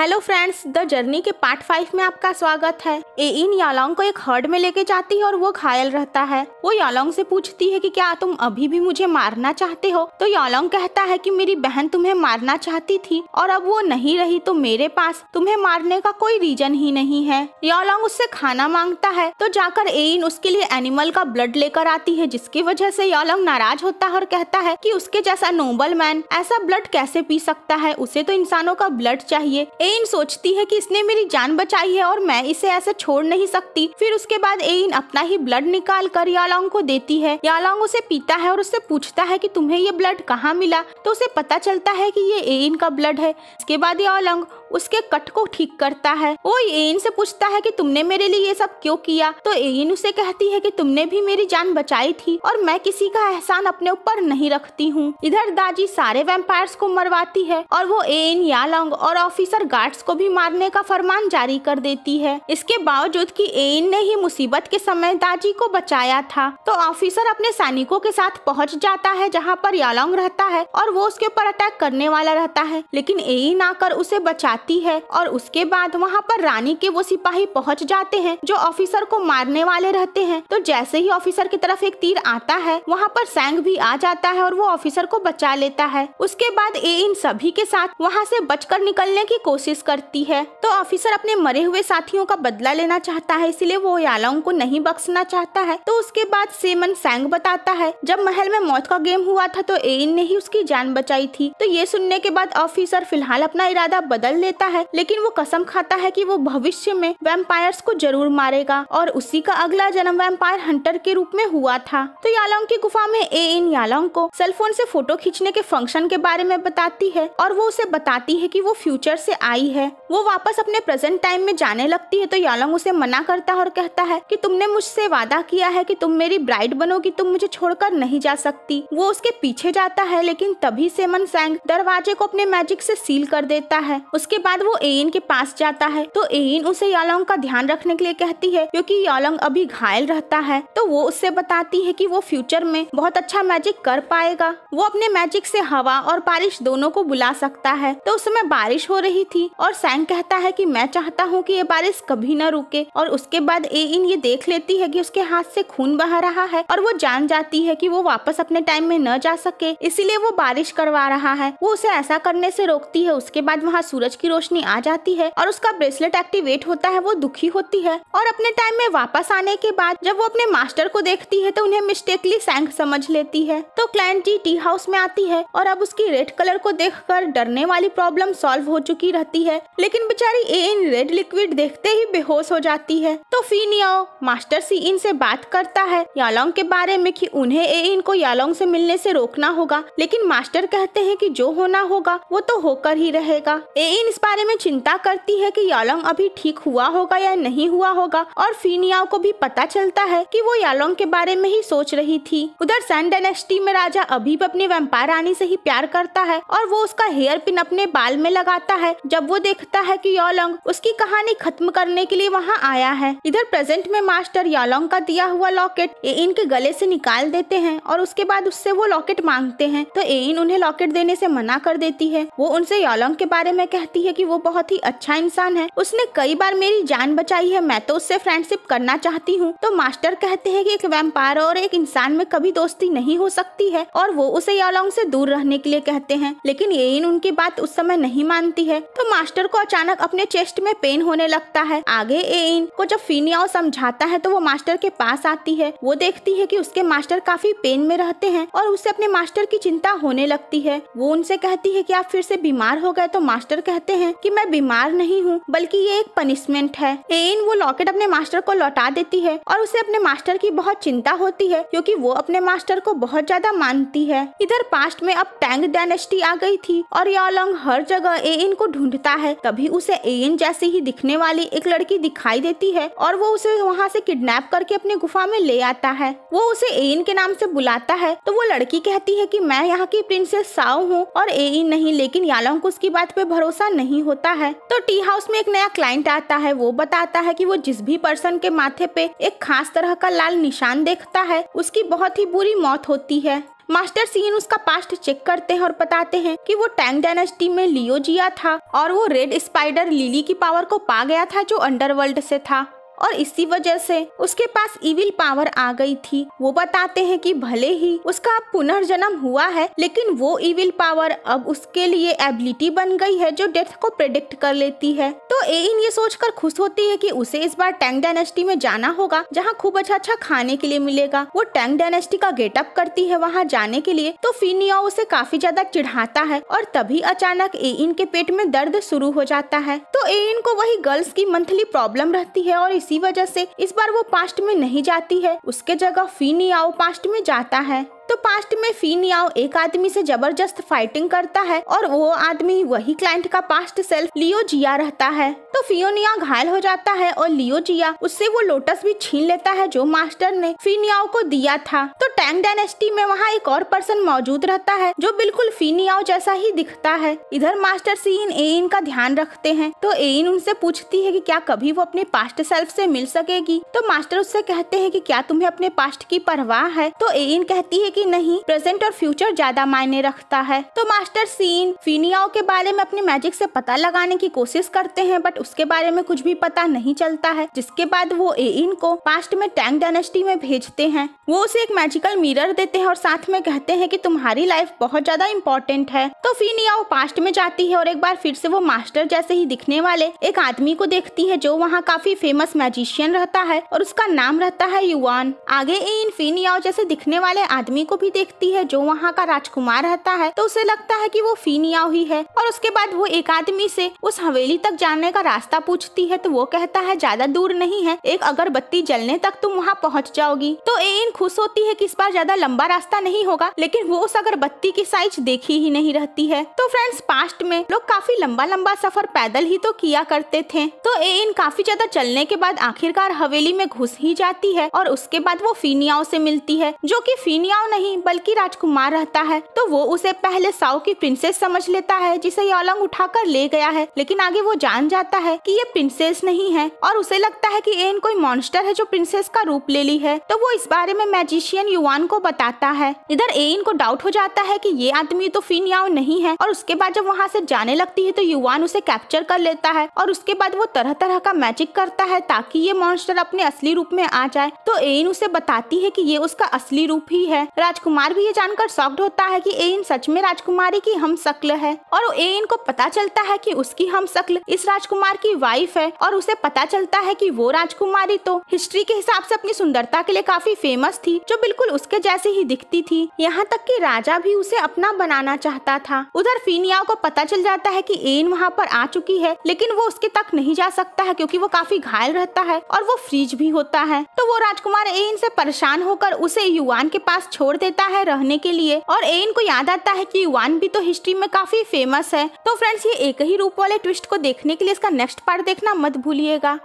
hello friends the journey के part five में आपका स्वागत है ए इन यालोंग को एक हर्ड में लेके जाती है और वो घायल रहता है वो यालोंग से पूछती है कि क्या तुम अभी भी मुझे मारना चाहते हो तो यालोंग कहता है कि मेरी बहन तुम्हें मारना चाहती थी और अब वो नहीं रही तो मेरे पास तुम्हें मारने का कोई रीजन ही नहीं है यालोंग उससे खाना मांगता है तो जाकर ए इन उसके लिए एनिमल का ब्लड लेकर आती है जिसकी वजह से यालोंग नाराज होता है और कहता है की उसके जैसा नोबल मैन ऐसा ब्लड कैसे पी सकता है उसे तो इंसानों का ब्लड चाहिए एन सोचती है कि इसने मेरी जान बचाई है और मैं इसे ऐसे छोड़ नहीं सकती फिर उसके बाद एन अपना ही ब्लड निकाल कर यालोंग को देती है यालोंग उसे पीता है और उससे पूछता है कि तुम्हें ये ब्लड कहाँ मिला तो उसे पता चलता है कि ये एन का ब्लड है इसके बाद यालोंग उसके कट को ठीक करता है वो एन से पूछता है कि तुमने मेरे लिए ये सब क्यों किया तो एन उसे कहती है कि तुमने भी मेरी जान बचाई थी और मैं किसी का एहसान अपने ऊपर नहीं रखती हूँ इधर दाजी सारे वेम्पायर्स को मरवाती है और वो एन यालोंग और ऑफिसर गार्ड्स को भी मारने का फरमान जारी कर देती है इसके बावजूद की एन ने ही मुसीबत के समय दाजी को बचाया था तो ऑफिसर अपने सैनिकों के साथ पहुँच जाता है जहाँ पर यालोंग रहता है और वो उसके ऊपर अटैक करने वाला रहता है लेकिन एन आकर उसे बचा आती है और उसके बाद वहाँ पर रानी के वो सिपाही पहुँच जाते हैं जो ऑफिसर को मारने वाले रहते हैं तो जैसे ही ऑफिसर की तरफ एक तीर आता है वहाँ पर सैंग भी आ जाता है और वो ऑफिसर को बचा लेता है उसके बाद ए इन सभी के साथ वहाँ से बचकर निकलने की कोशिश करती है तो ऑफिसर अपने मरे हुए साथियों का बदला लेना चाहता है इसलिए वो यालाओं को नहीं बख्शना चाहता है तो उसके बाद सेमन सैंग बताता है जब महल में मौत का गेम हुआ था तो एन ने ही उसकी जान बचाई थी तो ये सुनने के बाद ऑफिसर फिलहाल अपना इरादा बदल ले देता है लेकिन वो कसम खाता है कि वो भविष्य में वैम्पायर्स को जरूर मारेगा और उसी का अगला जन्म वैम्पायर हंटर के रूप में हुआ था तो यालोंग की गुफा में ए इन यालोंग को सेलफोन से फोटो खींचने के फंक्शन के बारे में बताती है और वो उसे बताती है की वो फ्यूचर ऐसी आई है वो वापस अपने प्रेजेंट टाइम में जाने लगती है तो यालोंग उसे मना करता है और कहता है कि तुमने मुझसे वादा किया है कि तुम मेरी ब्राइड बनोगी तुम मुझे छोड़कर नहीं जा सकती वो उसके पीछे जाता है लेकिन तभी सेमन सैंग दरवाजे को अपने मैजिक से सील कर देता है उसके बाद वो एन के पास जाता है तो एन उसे यालोंग का ध्यान रखने के लिए कहती है क्योंकि यालोंग अभी घायल रहता है तो वो उससे बताती है कि वो फ्यूचर में बहुत अच्छा मैजिक कर पाएगा वो अपने मैजिक से हवा और बारिश दोनों को बुला सकता है तो उस समय बारिश हो रही थी और सैंग फ्रैंक कहता है कि मैं चाहता हूँ कि ये बारिश कभी न रुके और उसके बाद ए इन ये देख लेती है कि उसके हाथ से खून बहा रहा है और वो जान जाती है कि वो वापस अपने टाइम में न जा सके इसीलिए वो बारिश करवा रहा है वो उसे ऐसा करने से रोकती है उसके बाद वहाँ सूरज की रोशनी आ जाती है और उसका ब्रेसलेट एक्टिवेट होता है वो दुखी होती है और अपने टाइम में वापस आने के बाद जब वो अपने मास्टर को देखती है तो उन्हें मिस्टेकली सैंग समझ लेती है तो क्लाइंट जी टी हाउस में आती है और अब उसकी रेड कलर को देख डरने वाली प्रॉब्लम सॉल्व हो चुकी रहती है लेकिन बेचारी ए इन रेड लिक्विड देखते ही बेहोश हो जाती है तो फिनियाओ मास्टर सी इन से बात करता है यालोंग के बारे में कि उन्हें इन को यालोंग से मिलने से रोकना होगा लेकिन मास्टर कहते हैं कि जो होना होगा वो तो होकर ही रहेगा एन इस बारे में चिंता करती है कि यालोंग अभी ठीक हुआ होगा या नहीं हुआ होगा और फिनियाओ को भी पता चलता है की वो यालोंग के बारे में ही सोच रही थी उधर सन डेनेस्टी में राजा भी अपनी वैम्पायर रानी से ही प्यार करता है और वो उसका हेयर पिन अपने बाल में लगाता है जब वो देखता लगता है कि योलोंग उसकी कहानी खत्म करने के लिए वहाँ आया है इधर प्रेजेंट में मास्टर योलोंग का दिया हुआ लॉकेट एइन के गले से निकाल देते हैं और उसके बाद उससे वो लॉकेट मांगते हैं तो एइन उन्हें लॉकेट देने से मना कर देती है वो उनसे योलोंग के बारे में कहती है कि वो बहुत ही अच्छा इंसान है उसने कई बार मेरी जान बचाई है मैं तो उससे फ्रेंडशिप करना चाहती हूँ तो मास्टर कहते हैं कि एक वैम्पायर और एक इंसान में कभी दोस्ती नहीं हो सकती है और वो उसे योलोंग से दूर रहने के लिए कहते हैं लेकिन इन उनकी बात उस समय नहीं मानती है तो मास्टर को अचानक अपने चेस्ट में पेन होने लगता है आगे इन को जब फिनियाओ समझाता है तो वो मास्टर के पास आती है वो देखती है कि उसके मास्टर काफी पेन में रहते हैं और उसे अपने मास्टर की चिंता होने लगती है वो उनसे कहती है कि आप फिर से बीमार हो गए तो मास्टर कहते हैं कि मैं बीमार नहीं हूँ बल्कि ये एक पनिशमेंट है एन वो लॉकेट अपने मास्टर को लौटा देती है और उसे अपने मास्टर की बहुत चिंता होती है क्योंकि वो अपने मास्टर को बहुत ज्यादा मानती है इधर पास्ट में अब टैंग डायनेस्टी आ गई थी और यालोंग हर जगह एन को ढूंढता है तभी उसे एन जैसे ही दिखने वाली एक लड़की दिखाई देती है और वो उसे वहाँ से किडनैप करके अपने गुफा में ले आता है वो उसे एन के नाम से बुलाता है तो वो लड़की कहती है कि मैं यहाँ की प्रिंसेस साओ हूँ और एन नहीं लेकिन यालोंग को उसकी बात पे भरोसा नहीं होता है तो टी हाउस में एक नया क्लाइंट आता है वो बताता है की वो जिस भी पर्सन के माथे पे एक खास तरह का लाल निशान देखता है उसकी बहुत ही बुरी मौत होती है मास्टर सीन उसका पास्ट चेक करते हैं और बताते हैं कि वो टैंग डायनेस्टी में लियो जिया था और वो रेड स्पाइडर लिली की पावर को पा गया था जो अंडरवर्ल्ड से था और इसी वजह से उसके पास इविल पावर आ गई थी वो बताते हैं कि भले ही उसका पुनर्जन्म हुआ है लेकिन वो इविल पावर अब उसके लिए एबिलिटी बन गई है जो डेथ को प्रेडिक्ट कर लेती है तो एन ये सोचकर खुश होती है कि उसे इस बार टैंग डायनेस्टी में जाना होगा जहाँ खूब अच्छा अच्छा खाने के लिए मिलेगा वो टैंग डायनेस्टी का गेटअप करती है वहाँ जाने के लिए तो फिनिया उसे काफी ज्यादा चिढ़ाता है और तभी अचानक इन के पेट में दर्द शुरू हो जाता है तो एन को वही गर्ल्स की मंथली प्रॉब्लम रहती है और इस इसी वजह से इस बार वो पास्ट में नहीं जाती है उसके जगह फीनी आओ पास्ट में जाता है तो पास्ट में फिन याओ एक आदमी से जबरदस्त फाइटिंग करता है और वो आदमी वही क्लाइंट का पास्ट सेल्फ लियो जिया रहता है तो फियोनिया घायल हो जाता है और लियो जिया उससे वो लोटस भी छीन लेता है जो मास्टर ने फिनियाओ को दिया था तो टैंग डायनेस्टी में वहाँ एक और पर्सन मौजूद रहता है जो बिल्कुल फिनियाओ जैसा ही दिखता है इधर मास्टर सीन एन का ध्यान रखते हैं तो एन उनसे पूछती है कि क्या कभी वो अपने पास्ट सेल्फ से मिल सकेगी तो मास्टर उससे कहते हैं कि क्या तुम्हें अपने पास्ट की परवाह है तो एन कहती है कि कि नहीं प्रेजेंट और फ्यूचर ज्यादा मायने रखता है तो मास्टर सीन फिनियाओ के बारे में अपने मैजिक से पता लगाने की कोशिश करते हैं बट उसके बारे में कुछ भी पता नहीं चलता है जिसके बाद वो एन को पास्ट में टैंग डायनेस्टी में भेजते हैं वो उसे एक मैजिकल मिरर देते हैं और साथ में कहते हैं कि तुम्हारी लाइफ बहुत ज्यादा इम्पोर्टेंट है तो फिर निया पास्ट में जाती है और एक बार फिर से वो मास्टर जैसे ही दिखने वाले एक आदमी को देखती है जो वहाँ काफी फेमस मैजिशियन रहता है और उसका नाम रहता है युवान आगे इन फिनियाओ जैसे दिखने वाले आदमी को भी देखती है जो वहाँ का राजकुमार रहता है तो उसे लगता है की वो फी ही है और उसके बाद वो एक आदमी से उस हवेली तक जाने का रास्ता पूछती है तो वो कहता है ज्यादा दूर नहीं है एक अगरबत्ती जलने तक तुम वहाँ पहुँच जाओगी तो एन खुश होती है कि इस बार ज्यादा लंबा रास्ता नहीं होगा लेकिन वो उस अगर बत्ती की साइज देखी ही नहीं रहती है तो फ्रेंड्स पास्ट में लोग काफी लंबा लंबा सफर पैदल ही तो किया करते थे तो इन काफी ज्यादा चलने के बाद आखिरकार हवेली में घुस ही जाती है और उसके बाद वो फीनियाओं से मिलती है जो की फीनियाओ नहीं बल्कि राजकुमार रहता है तो वो उसे पहले साउ की प्रिंसेस समझ लेता है जिसे योलंग कर ले गया है लेकिन आगे वो जान जाता है की ये प्रिंसेस नहीं है और उसे लगता है की एन कोई मॉन्स्टर है जो प्रिंसेस का रूप ले ली है तो वो इस बारे में मैजिशियन युवान को बताता है इधर एन को डाउट हो जाता है कि ये आदमी तो फिन याओ नहीं है और उसके बाद जब वहाँ से जाने लगती है तो युवान उसे कैप्चर कर लेता है और उसके बाद वो तरह तरह का मैजिक करता है ताकि ये मॉन्स्टर अपने असली रूप में आ जाए तो एन उसे बताती है की ये उसका असली रूप ही है राजकुमार भी ये जानकर सॉफ्ट होता है की एन सच में राजकुमारी की हम शक्ल है और एन को पता चलता है की उसकी हम शक्ल इस राजकुमार की वाइफ है और उसे पता चलता है की वो राजकुमारी तो हिस्ट्री के हिसाब से अपनी सुंदरता के लिए काफी फेमस थी जो बिल्कुल उसके जैसे ही दिखती थी यहाँ तक कि राजा भी उसे अपना बनाना चाहता था उधर फीनिया को पता चल जाता है कि एन वहाँ पर आ चुकी है लेकिन वो उसके तक नहीं जा सकता है क्योंकि वो काफी घायल रहता है और वो फ्रीज भी होता है तो वो राजकुमार एन से परेशान होकर उसे युवान के पास छोड़ देता है रहने के लिए और एन को याद आता है की युवान भी तो हिस्ट्री में काफी फेमस है तो फ्रेंड्स ये एक ही रूप वाले ट्विस्ट को देखने के लिए इसका नेक्स्ट पार्ट देखना मत भूलिएगा